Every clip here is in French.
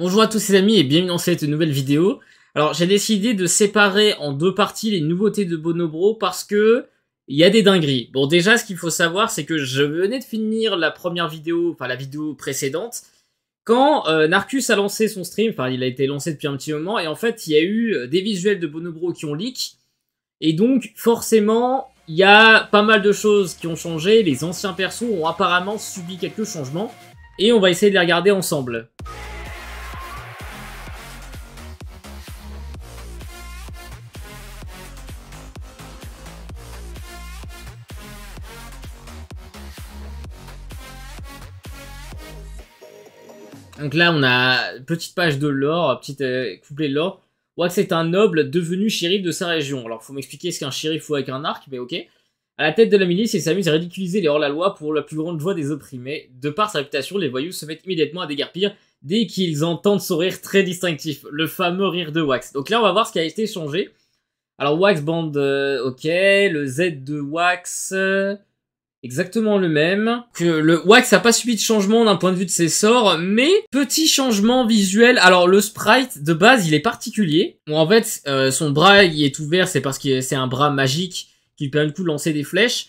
Bonjour à tous les amis et bienvenue dans cette nouvelle vidéo. Alors j'ai décidé de séparer en deux parties les nouveautés de Bonobro parce que il y a des dingueries. Bon déjà ce qu'il faut savoir c'est que je venais de finir la première vidéo, enfin la vidéo précédente, quand euh, Narcus a lancé son stream, enfin il a été lancé depuis un petit moment et en fait il y a eu euh, des visuels de Bonobro qui ont leak et donc forcément il y a pas mal de choses qui ont changé, les anciens persos ont apparemment subi quelques changements et on va essayer de les regarder ensemble. Donc là, on a petite page de l'or, petite petit euh, couplet de l'or. Wax est un noble devenu shérif de sa région. Alors, faut m'expliquer ce qu'un shérif ou avec un arc, mais ok. À la tête de la milice, il s'amuse à ridiculiser les hors-la-loi pour la plus grande joie des opprimés. De par sa réputation, les voyous se mettent immédiatement à déguerpir dès qu'ils entendent son rire très distinctif, le fameux rire de Wax. Donc là, on va voir ce qui a été changé. Alors, Wax bande... Euh, ok. Le Z de Wax. Euh, exactement le même. Que le Wax a pas subi de changement d'un point de vue de ses sorts, mais petit changement visuel. Alors le sprite de base, il est particulier. Bon, en fait, euh, son bras il est ouvert, c'est parce que c'est un bras magique qui lui permet coup de lancer des flèches.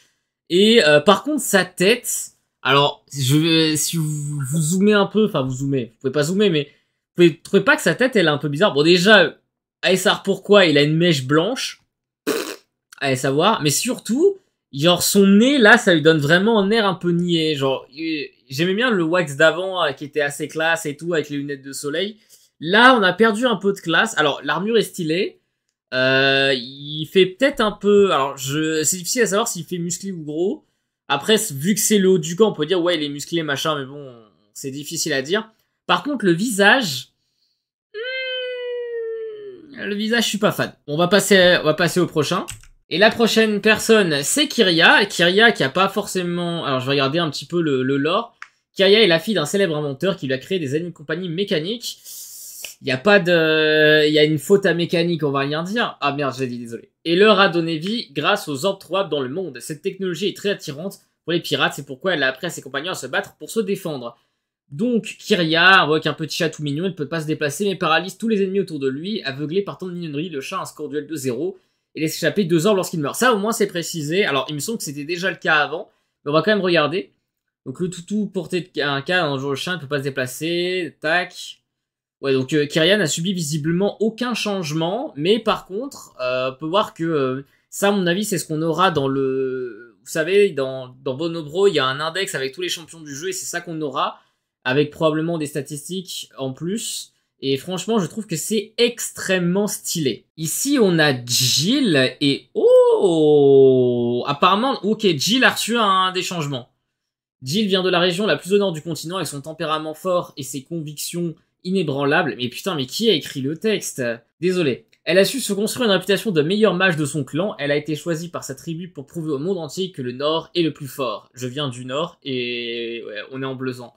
Et euh, par contre, sa tête. Alors, je, si vous, vous zoomez un peu, enfin vous zoomez, vous pouvez pas zoomer, mais vous ne trouvez pas que sa tête elle est un peu bizarre. Bon déjà, ASR pourquoi il a une mèche blanche, allez savoir, mais surtout genre son nez là ça lui donne vraiment un air un peu niais genre euh, j'aimais bien le wax d'avant euh, qui était assez classe et tout avec les lunettes de soleil là on a perdu un peu de classe alors l'armure est stylée euh, il fait peut-être un peu alors je c'est difficile à savoir s'il fait musclé ou gros après vu que c'est le haut du camp on peut dire ouais il est musclé machin mais bon c'est difficile à dire par contre le visage hmm, le visage je suis pas fan on va passer on va passer au prochain et la prochaine personne, c'est Kyria. Kyria qui a pas forcément... Alors je vais regarder un petit peu le, lore. Kyria est la fille d'un célèbre inventeur qui lui a créé des ennemis de compagnie mécaniques. Il n'y a pas de... Il y a une faute à mécanique, on va rien dire. Ah merde, j'ai dit désolé. Et leur a donné vie grâce aux orbes trouvables dans le monde. Cette technologie est très attirante pour les pirates, c'est pourquoi elle a appris à ses compagnons à se battre pour se défendre. Donc, Kyria, invoque un petit chat tout mignon, elle ne peut pas se déplacer, mais paralyse tous les ennemis autour de lui, aveuglé par tant de mignonnerie, le chat a un score duel de 0 et laisse échapper deux orbes lorsqu'il meurt. Ça, au moins, c'est précisé. Alors, il me semble que c'était déjà le cas avant, mais on va quand même regarder. Donc, le toutou porté un cas dans le chien, ne peut pas se déplacer. Tac. Ouais, donc euh, Kyrian a subi visiblement aucun changement, mais par contre, euh, on peut voir que euh, ça, à mon avis, c'est ce qu'on aura dans le. Vous savez, dans, dans Bonobro, il y a un index avec tous les champions du jeu, et c'est ça qu'on aura, avec probablement des statistiques en plus. Et franchement, je trouve que c'est extrêmement stylé. Ici, on a Jill et oh Apparemment, ok, Jill a reçu un des changements. Jill vient de la région la plus au nord du continent avec son tempérament fort et ses convictions inébranlables. Mais putain, mais qui a écrit le texte Désolé. Elle a su se construire une réputation de meilleur mage de son clan. Elle a été choisie par sa tribu pour prouver au monde entier que le Nord est le plus fort. Je viens du Nord et on est en bleusant.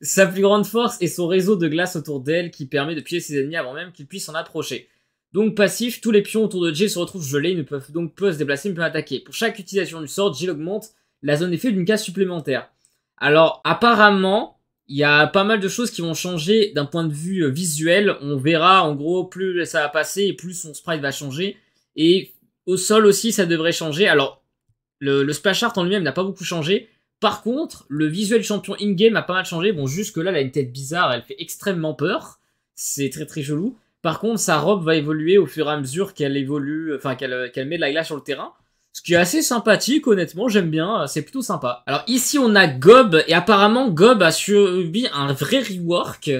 Sa plus grande force est son réseau de glace autour d'elle qui permet de piller ses ennemis avant même qu'ils puissent s'en approcher. Donc passif, tous les pions autour de Jill se retrouvent gelés, ils ne peuvent donc pas se déplacer, ne peuvent attaquer. Pour chaque utilisation du sort, Jill augmente la zone d'effet d'une case supplémentaire. Alors apparemment, il y a pas mal de choses qui vont changer d'un point de vue euh, visuel. On verra en gros plus ça va passer et plus son sprite va changer. Et au sol aussi ça devrait changer. Alors le splash art en lui-même n'a pas beaucoup changé, par contre, le visuel champion in-game a pas mal changé. Bon, jusque-là, elle a une tête bizarre, elle fait extrêmement peur. C'est très très chelou. Par contre, sa robe va évoluer au fur et à mesure qu'elle évolue, enfin qu'elle met de la glace sur le terrain. Ce qui est assez sympathique, honnêtement, j'aime bien, c'est plutôt sympa. Alors ici, on a Gob, et apparemment, Gob a subi un vrai rework.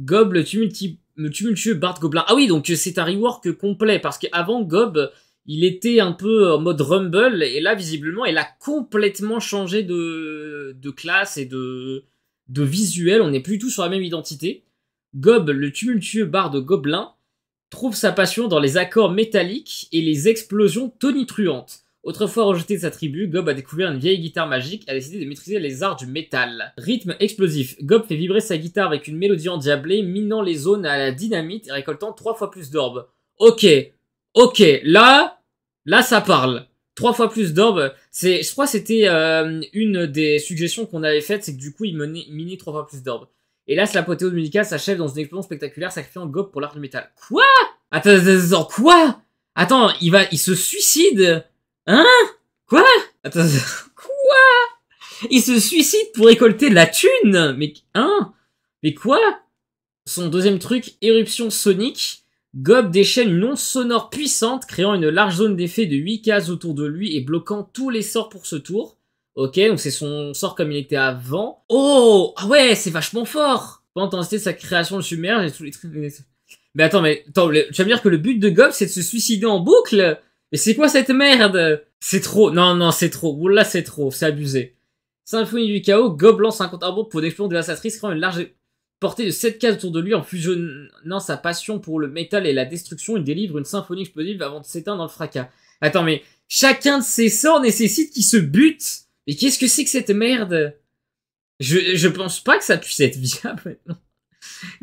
Gob, le, tumultueux Bart Goblin. Ah oui, donc c'est un rework complet, parce qu'avant, Gob, il était un peu en mode Rumble, et là, visiblement, elle a complètement changé de, classe et de, de visuel. On n'est plus tout sur la même identité. Gob, le tumultueux bar de Gobelin, trouve sa passion dans les accords métalliques et les explosions tonitruantes. Autrefois rejeté de sa tribu, Gob a découvert une vieille guitare magique et a décidé de maîtriser les arts du métal. Rythme explosif. Gob fait vibrer sa guitare avec une mélodie endiablée, minant les zones à la dynamite et récoltant trois fois plus d'orbes. Ok, ok, là, Là, ça parle. Trois fois plus d'orbe. C'est, je crois, c'était euh, une des suggestions qu'on avait faites, c'est que du coup, il menait mini trois fois plus d'orbe. Et là, l'apothéose musicale s'achève dans une explosion spectaculaire sacrifiant gobe pour l'art du métal. Quoi attends, attends, quoi Attends, il va, il se suicide Hein Quoi Attends, quoi Il se suicide pour récolter de la thune Mais, hein Mais quoi Son deuxième truc, éruption sonique. Gob déchaîne une onde sonore puissante, créant une large zone d'effet de 8 cases autour de lui et bloquant tous les sorts pour ce tour. Ok, donc c'est son sort comme il était avant. Oh Ah ouais, c'est vachement fort Pendant l'intensité sa création, de submerge et tous les trucs... Mais attends, mais attends, tu vas me dire que le but de Gob, c'est de se suicider en boucle Mais c'est quoi cette merde C'est trop, non, non, c'est trop. Oula, c'est trop, c'est abusé. Symphonie du chaos, Gob lance un compte à rebours pour une explosion dévastatrice créant une large... Porté de sept cases autour de lui, en fusionnant sa passion pour le métal et la destruction, il délivre une symphonie explosive avant de s'éteindre dans le fracas. Attends, mais chacun de ces sorts nécessite qu'il se bute Mais qu'est-ce que c'est que cette merde je, je pense pas que ça puisse être viable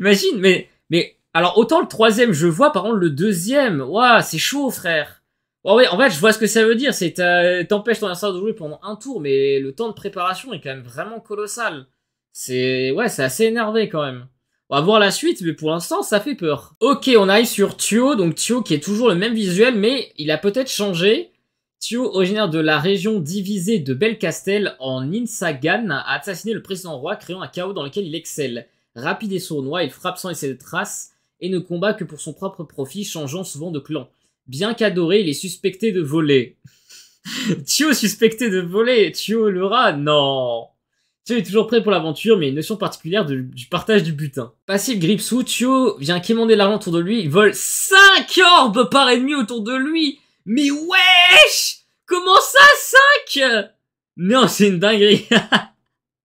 Imagine, mais, mais alors autant le troisième je vois, par contre le deuxième, waouh, c'est chaud frère. ouais ouais, en fait je vois ce que ça veut dire, c'est euh, t'empêches ton adversaire de jouer pendant un tour, mais le temps de préparation est quand même vraiment colossal. C'est ouais, c'est assez énervé quand même. On va voir la suite, mais pour l'instant, ça fait peur. Ok, on arrive sur Tio, donc Tio qui est toujours le même visuel, mais il a peut-être changé. Tio, originaire de la région divisée de Belcastel en Insagan, a assassiné le président roi, créant un chaos dans lequel il excelle. Rapide et sournois, il frappe sans laisser de traces et ne combat que pour son propre profit, changeant souvent de clan. Bien qu'adoré, il est suspecté de voler. Tio suspecté de voler Tio le rat Non Tio est toujours prêt pour l'aventure, mais une notion particulière du partage du butin. passive Gripsou, Tio vient quémander l'argent autour de lui, il vole 5 orbes par ennemi autour de lui Mais wesh Comment ça 5 Non, c'est une dinguerie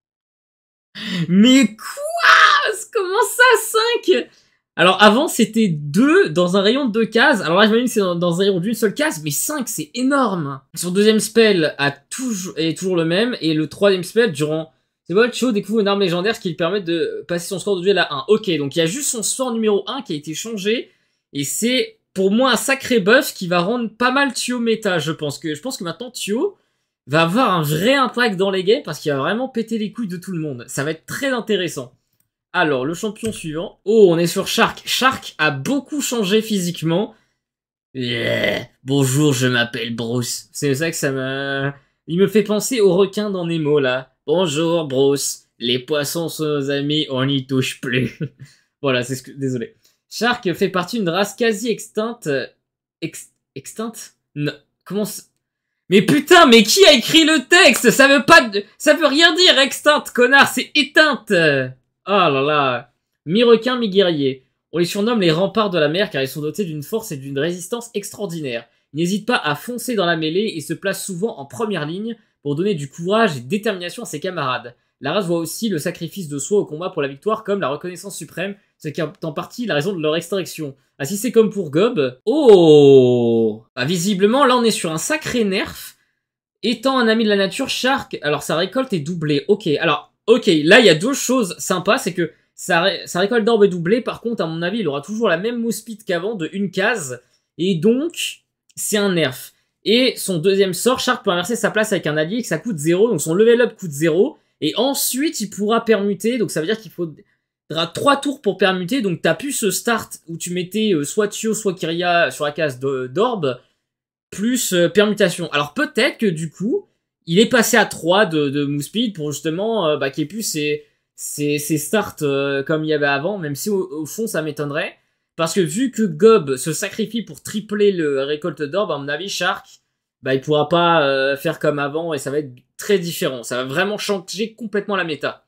Mais quoi Comment ça 5 Alors avant c'était 2 dans un rayon de 2 cases, alors là j'imagine que c'est dans, un rayon d'une seule case, mais 5 c'est énorme Son deuxième spell a toujours, est toujours le même, et le troisième spell durant c'est bon, Thio découvre une arme légendaire qui lui permet de passer son score de duel à 1. Ok, donc il y a juste son score numéro 1 qui a été changé. Et c'est pour moi un sacré buff qui va rendre pas mal Thio méta, je pense. que Je pense que maintenant Thio va avoir un vrai impact dans les games parce qu'il va vraiment péter les couilles de tout le monde. Ça va être très intéressant. Alors, le champion suivant. Oh, on est sur Shark. Shark a beaucoup changé physiquement. Yeah. Bonjour, je m'appelle Bruce. C'est ça que ça me... Il me fait penser au requin dans Nemo, là. Bonjour Bruce, les poissons sont nos amis, on n'y touche plus. voilà, c'est ce que. Désolé. Shark fait partie d'une race quasi extincte. Ex... extincte Non. Comment Mais putain, mais qui a écrit le texte Ça veut pas. Ça veut rien dire, extincte, connard, c'est éteinte Oh là là Mi-requin, mi-guerrier. On les surnomme les remparts de la mer car ils sont dotés d'une force et d'une résistance extraordinaire. Ils n'hésitent pas à foncer dans la mêlée et se placent souvent en première ligne, pour donner du courage et détermination à ses camarades. La race voit aussi le sacrifice de soi au combat pour la victoire comme la reconnaissance suprême, ce qui est en partie la raison de leur extraction. Ah si c'est comme pour Gob... Oh bah, Visiblement, là on est sur un sacré nerf. Étant un ami de la nature, Shark... Alors sa récolte est doublée, ok. Alors, ok, là il y a deux choses sympas, c'est que sa, récolte d'orbe est doublée, par contre, à mon avis, il aura toujours la même mousse qu'avant de une case. Et donc, c'est un nerf. Et son deuxième sort, Shark peut inverser sa place avec un allié, que ça coûte 0, donc son level up coûte 0. Et ensuite, il pourra permuter, donc ça veut dire qu'il faudra 3 tours pour permuter, donc t'as pu ce start où tu mettais euh, soit Tio, soit Kyria sur la case d'orbe, plus euh, permutation. Alors peut-être que du coup, il est passé à 3 de, de speed pour justement euh, bah, qu'il ait plus ses, ses, starts comme il y avait avant, même si au fond ça m'étonnerait. Parce que vu que Gob se sacrifie pour tripler le récolte d'or, à mon avis, Shark, bah, il pourra pas euh, faire comme avant et ça va être très différent. Ça va vraiment changer complètement la méta.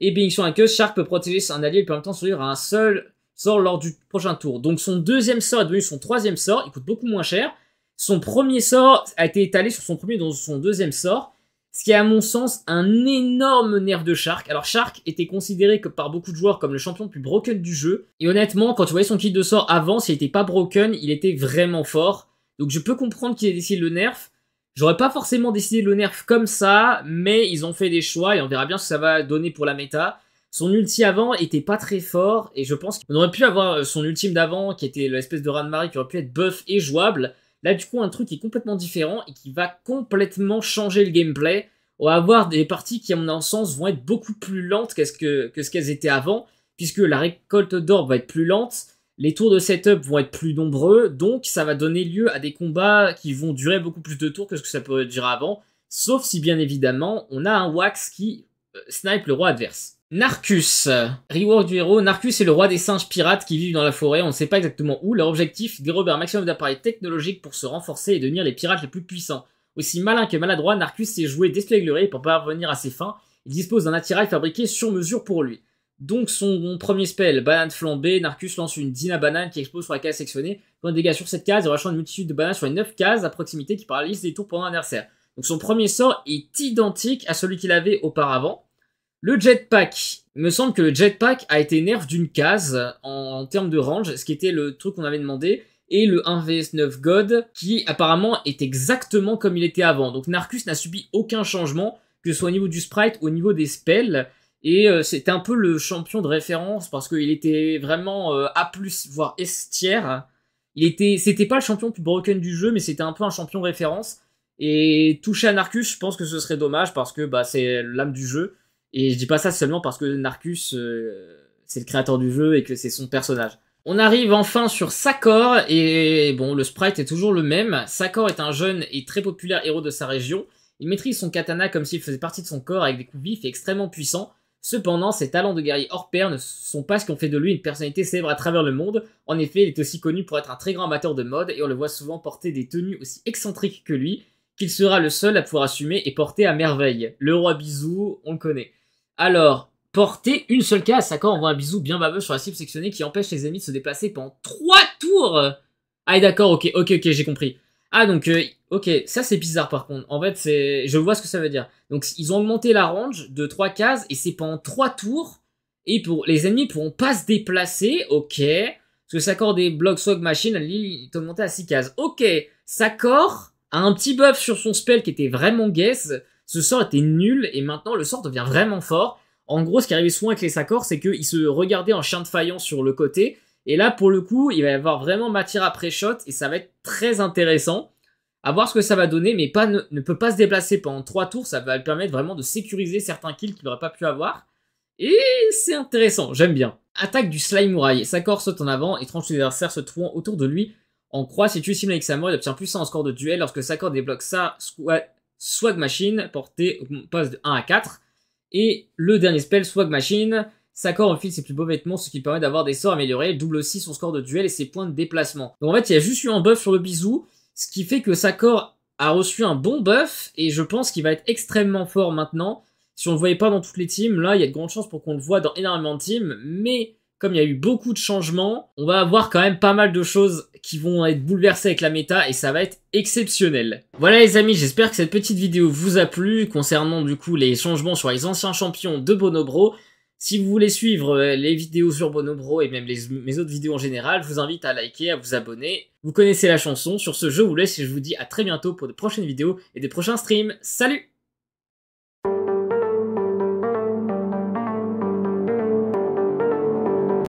Et bien sur un que Shark peut protéger son allié et peut en temps survivre à un seul sort lors du prochain tour. Donc son deuxième sort est devenu son troisième sort, il coûte beaucoup moins cher. Son premier sort a été étalé sur son premier dans son deuxième sort. Ce qui est à mon sens un énorme nerf de Shark. Alors Shark était considéré que par beaucoup de joueurs comme le champion le plus broken du jeu. Et honnêtement, quand tu voyais son kit de sort avant, s'il n'était pas broken, il était vraiment fort. Donc je peux comprendre qu'il ait décidé de le nerf. J'aurais pas forcément décidé de le nerf comme ça, mais ils ont fait des choix et on verra bien ce que ça va donner pour la méta. Son ulti avant était pas très fort et je pense qu'on aurait pu avoir euh, son ultime d'avant qui était l'espèce de ranmarie qui aurait pu être buff et jouable. Là, du coup, un truc qui est complètement différent et qui va complètement changer le gameplay. On va avoir des parties qui, à mon sens, vont être beaucoup plus lentes -ce que, ce qu'elles étaient avant, puisque la récolte d'or va être plus lente, les tours de setup vont être plus nombreux, donc ça va donner lieu à des combats qui vont durer beaucoup plus de tours que ce que ça peut durer avant, sauf si, bien évidemment, on a un Wax qui euh, snipe le roi adverse. Narcus. reward du héros. Narcus est le roi des singes pirates qui vivent dans la forêt. On ne sait pas exactement où. Leur objectif, dérober un maximum d'appareils technologiques pour se renforcer et devenir les pirates les plus puissants. Aussi malin que maladroit, Narcus s'est joué d'espièglerie pour parvenir à ses fins. Il dispose d'un attirail fabriqué sur mesure pour lui. Donc son premier spell, banane flambée, Narcus lance une dina banane qui explose sur la case sectionnée. Quand dégâts sur cette case, il rachète une multitude de bananes sur les 9 cases à proximité qui paralyse les tours pendant adversaire. Donc son premier sort est identique à celui qu'il avait auparavant. Le jetpack. Il me semble que le jetpack a été nerf d'une case en, termes de range, ce qui était le truc qu'on avait demandé et le 1vs9 God qui apparemment est exactement comme il était avant. Donc Narcus n'a subi aucun changement, que ce soit au niveau du sprite, au niveau des spells. Et euh, c'était un peu le champion de référence parce qu'il était vraiment euh, A, voire S tier. Il était, c'était pas le champion plus broken du jeu, mais c'était un peu un champion référence. Et toucher à Narcus, je pense que ce serait dommage parce que bah, c'est l'âme du jeu. Et je dis pas ça seulement parce que Narcus, euh, c'est le créateur du jeu et que c'est son personnage. On arrive enfin sur Sakor, et bon, le sprite est toujours le même. Sakor est un jeune et très populaire héros de sa région. Il maîtrise son katana comme s'il faisait partie de son corps avec des coups vifs et extrêmement puissants. Cependant, ses talents de guerrier hors pair ne sont pas ce qui ont fait de lui une personnalité célèbre à travers le monde. En effet, il est aussi connu pour être un très grand amateur de mode et on le voit souvent porter des tenues aussi excentriques que lui, qu'il sera le seul à pouvoir assumer et porter à merveille. Le roi Bisou, on le connaît. Alors, porter une seule case. D'accord, on voit un bisou bien baveux sur la cible sectionnée qui empêche les ennemis de se déplacer pendant 3 tours. Ah, d'accord, ok, ok, ok, j'ai compris. Ah, donc, euh, ok, ça c'est bizarre par contre. En fait, c'est, je vois ce que ça veut dire. Donc, ils ont augmenté la range de 3 cases et c'est pendant 3 tours. Et pour les ennemis pourront pas se déplacer, ok. Parce que s'accord des blocs Swag Machine, il est augmenté à 6 cases. Ok, s'accord a un petit buff sur son spell qui était vraiment guess ce sort était nul et maintenant le sort devient vraiment fort. En gros, ce qui arrivait souvent avec les Sakor, c'est qu'il se regardait en chien de faillant sur le côté. Et là, pour le coup, il va y avoir vraiment matière après shot et ça va être très intéressant. À voir ce que ça va donner, mais pas ne, peut pas se déplacer pendant 3 tours. Ça va lui permettre vraiment de sécuriser certains kills qu'il n'aurait pas pu avoir. Et c'est intéressant, j'aime bien. Attaque du Slime Muraille. Sakor saute en avant et tranche les adversaires se trouvant autour de lui en croix. Si tu cibles avec sa mort, il obtient plus 100 en score de duel. Lorsque Sakor débloque ça, Swag Machine, porté passe de 1 à 4. Et le dernier spell, Swag Machine, Sakor enfile ses plus beaux vêtements, ce qui permet d'avoir des sorts améliorés, double aussi son score de duel et ses points de déplacement. Donc en fait, il y a juste eu un buff sur le bisou, ce qui fait que Sakor a reçu un bon buff, et je pense qu'il va être extrêmement fort maintenant. Si on le voyait pas dans toutes les teams, là, il y a de grandes chances pour qu'on le voit dans énormément de teams, mais comme il y a eu beaucoup de changements, on va avoir quand même pas mal de choses qui vont être bouleversées avec la méta et ça va être exceptionnel. Voilà les amis, j'espère que cette petite vidéo vous a plu concernant du coup les changements sur les anciens champions de Bonobro. Si vous voulez suivre euh, les vidéos sur Bonobro et même mes autres vidéos en général, je vous invite à liker, à vous abonner. Vous connaissez la chanson. Sur ce, je vous laisse et je vous dis à très bientôt pour de prochaines vidéos et des prochains streams. Salut